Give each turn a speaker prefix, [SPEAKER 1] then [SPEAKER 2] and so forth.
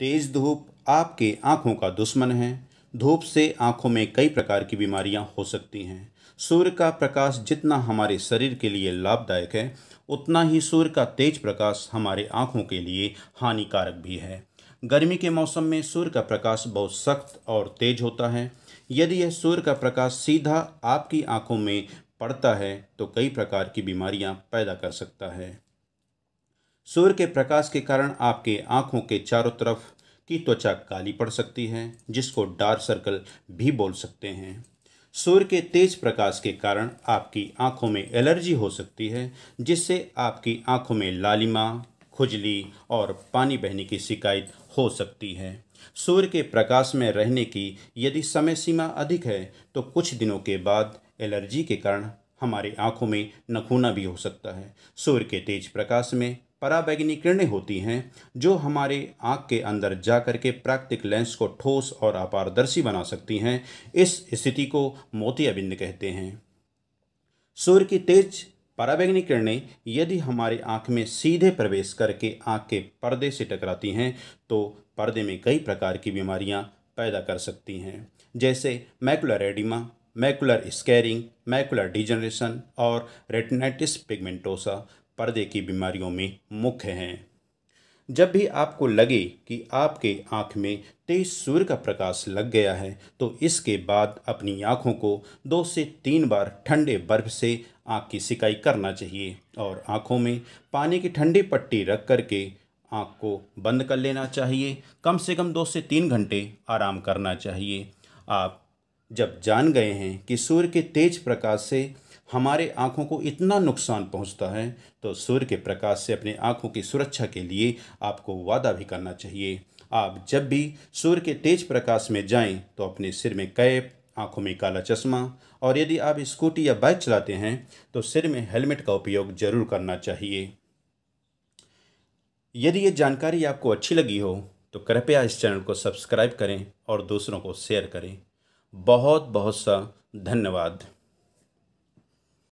[SPEAKER 1] तेज़ धूप आपके आँखों का दुश्मन है धूप से आँखों में कई प्रकार की बीमारियाँ हो सकती हैं सूर्य का प्रकाश जितना हमारे शरीर के लिए लाभदायक है उतना ही सूर्य का तेज प्रकाश हमारे आँखों के लिए हानिकारक भी है गर्मी के मौसम में सूर्य का प्रकाश बहुत सख्त और तेज होता है यदि यह सूर्य का प्रकाश सीधा आपकी आँखों में पड़ता है तो कई प्रकार की बीमारियाँ पैदा कर सकता है सूर्य के प्रकाश के कारण आपके आँखों के चारों तरफ की त्वचा काली पड़ सकती है जिसको डार्क सर्कल भी बोल सकते हैं सूर्य के तेज प्रकाश के कारण आपकी आंखों में एलर्जी हो सकती है जिससे आपकी आंखों में लालिमा खुजली और पानी बहने की शिकायत हो सकती है सूर्य के प्रकाश में रहने की यदि समय सीमा अधिक है तो कुछ दिनों के बाद एलर्जी के कारण हमारे आंखों में नखूना भी हो सकता है सूर्य के तेज प्रकाश में पराबैगनी किरणें होती हैं जो हमारे आँख के अंदर जा कर के प्राकृतिक लेंस को ठोस और अपारदर्शी बना सकती हैं इस स्थिति को अभिन्न कहते हैं सूर्य की तेज पराबैगनी किरणें यदि हमारे आँख में सीधे प्रवेश करके आँख के पर्दे से टकराती हैं तो पर्दे में कई प्रकार की बीमारियाँ पैदा कर सकती हैं जैसे macular oedema macular scarring macular degeneration और रेटिनाइटिस पिगमेंटोसा पर्दे की बीमारियों में मुख्य हैं जब भी आपको लगे कि आपके आँख में तेज सूर्य का प्रकाश लग गया है तो इसके बाद अपनी आँखों को दो से तीन बार ठंडे बर्फ से आँख की सिकाई करना चाहिए और आँखों में पानी की ठंडी पट्टी रख करके आँख को बंद कर लेना चाहिए कम से कम दो से तीन घंटे आराम करना चाहिए आप जब जान गए हैं कि सूर्य के तेज प्रकाश से हमारे आँखों को इतना नुकसान पहुँचता है तो सूर्य के प्रकाश से अपनी आँखों की सुरक्षा के लिए आपको वादा भी करना चाहिए आप जब भी सूर्य के तेज प्रकाश में जाएं तो अपने सिर में कैप आंखों में काला चश्मा और यदि आप स्कूटी या बाइक चलाते हैं तो सिर में हेलमेट का उपयोग जरूर करना चाहिए यदि ये जानकारी आपको अच्छी लगी हो तो कृपया इस चैनल को सब्सक्राइब करें और दूसरों को शेयर करें बहुत बहुत सा धन्यवाद